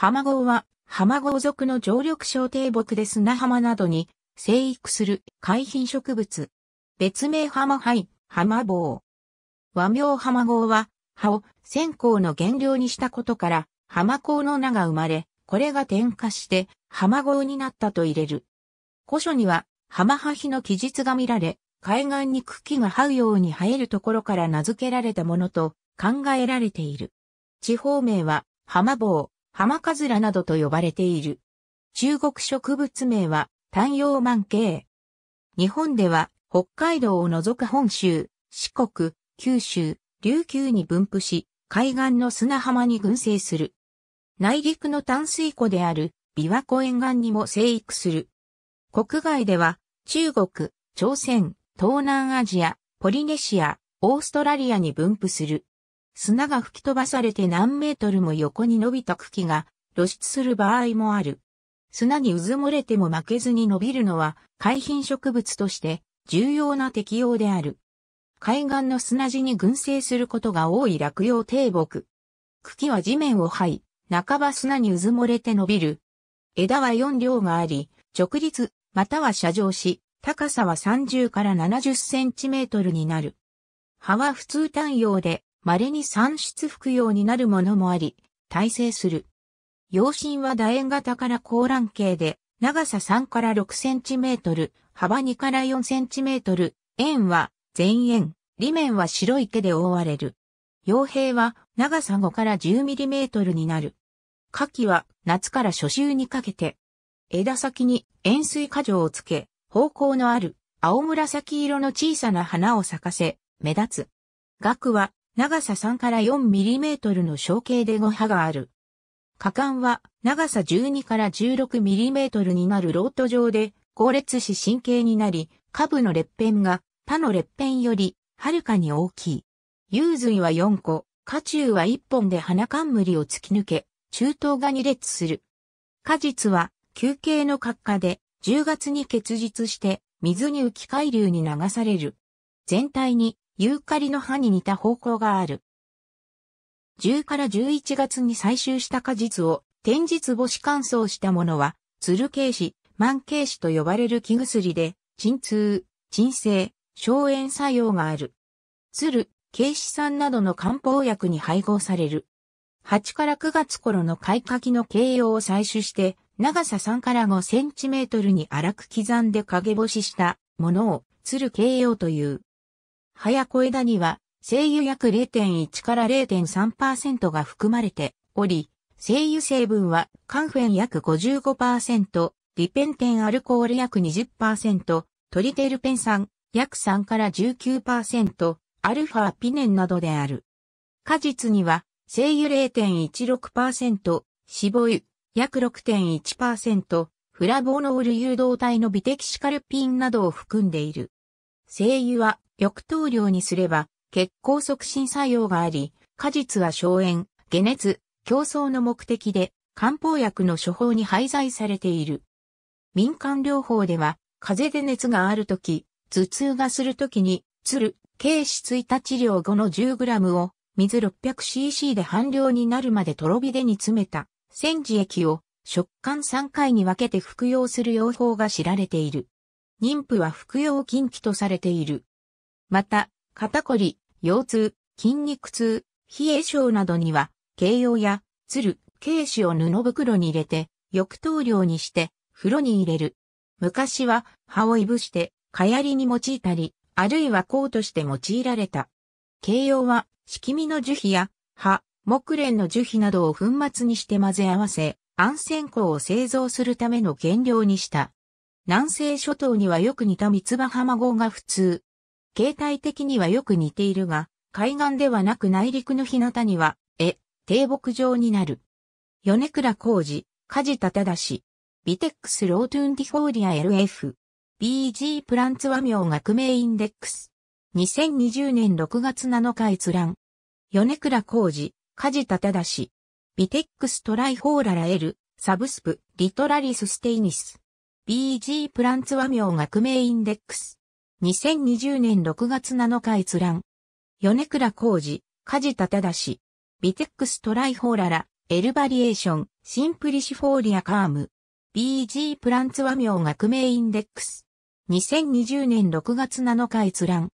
浜郷は、浜郷族の常緑小低木で砂浜などに生育する海浜植物。別名浜灰、浜坊。和名浜郷は、葉を線香の原料にしたことから、浜港の名が生まれ、これが点火して浜郷になったと入れる。古書には、浜萩の記述が見られ、海岸に茎が這うように生えるところから名付けられたものと考えられている。地方名は、浜坊、浜カズラなどと呼ばれている。中国植物名は、太陽万景。日本では、北海道を除く本州、四国、九州、琉球に分布し、海岸の砂浜に群生する。内陸の淡水湖である琵琶湖沿岸にも生育する。国外では中国、朝鮮、東南アジア、ポリネシア、オーストラリアに分布する。砂が吹き飛ばされて何メートルも横に伸びた茎が露出する場合もある。砂にうずもれても負けずに伸びるのは、海浜植物として重要な適用である。海岸の砂地に群生することが多い落葉低木。茎は地面を這い、半ば砂にうずもれて伸びる。枝は4両があり、直立、または斜上し、高さは30から70センチメートルになる。葉は普通単葉で、稀に産出服用になるものもあり、耐性する。陽芯は楕円型から高卵形で、長さ3から6センチメートル、幅2から4センチメートル、円は全円、裏面は白い毛で覆われる。傭兵は長さ5から10ミリメートルになる。夏季は夏から初秋にかけて、枝先に円錐果状をつけ、方向のある青紫色の小さな花を咲かせ、目立つ。額は長さ3から4トルの小径で5刃がある。果敢は長さ12から1 6トルになるロート状で、後列し神経になり、下部の裂片が他の裂片よりはるかに大きい。幽髄は4個、下中は1本で花冠を突き抜け、中頭が2列する。果実は休憩の角化で10月に結実して水に浮き海流に流される。全体にユーカリの葉に似た方向がある。10から11月に採集した果実を天日干し乾燥したものは、鶴る軽視、万イシと呼ばれる木薬で、鎮痛、鎮静、消炎作用がある。鶴、ケイシ酸などの漢方薬に配合される。8から9月頃の開花期の形容を採取して、長さ3から5センチメートルに荒く刻んで陰干ししたものを、鶴る形容という。早小枝には、精油約0.1から0.3%が含まれており、精油成分は、カンフェン約55%、リペンテンアルコール約20%、トリテルペン酸約3から19%、アルファピネンなどである。果実には、精油0.16%、脂肪油約6.1%、フラボノール誘導体のビテキシカルピンなどを含んでいる。精油は抑糖量にすれば、血行促進作用があり、果実は消炎、解熱、競争の目的で、漢方薬の処方に廃材されている。民間療法では、風邪で熱があるとき、頭痛がするときに、つる、軽視1日治療後の 10g を、水 600cc で半量になるまでとろ火で煮詰めた、煎じ液を、食感3回に分けて服用する用法が知られている。妊婦は服用禁忌とされている。また、肩こり、腰痛、筋肉痛、冷え症などには、形容や、つる、軽視を布袋に入れて、浴頭量にして、風呂に入れる。昔は、葉をいぶして、かやりに用いたり、あるいは甲として用いられた。形容は、しきみの樹皮や、葉、木蓮の樹皮などを粉末にして混ぜ合わせ、安線香を製造するための原料にした。南西諸島にはよく似た三つ葉浜号が普通。形態的にはよく似ているが、海岸ではなく内陸の日向には、え、低木状になる。米倉浩二、梶田忠氏、ビテックスロートゥンディフォーリア LF、BG プランツ和名学名インデックス。2020年6月7日閲覧。米倉浩二、梶田忠氏、ビテックストライフォーララ L、サブスプ、リトラリスステイニス。BG プランツ和名学名インデックス。2020年6月7日閲覧。米倉浩二、梶田忠、ビテックストライホーララ、エルバリエーション、シンプリシフォーリアカーム。BG プランツ和名学名インデックス。2020年6月7日閲覧。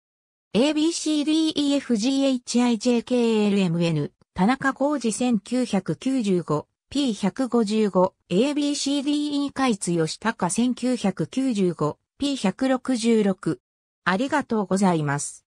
ABCDEFGHIJKLMN 田中浩二 1995P155 ABCDE 開津吉高 1995P166 ありがとうございます。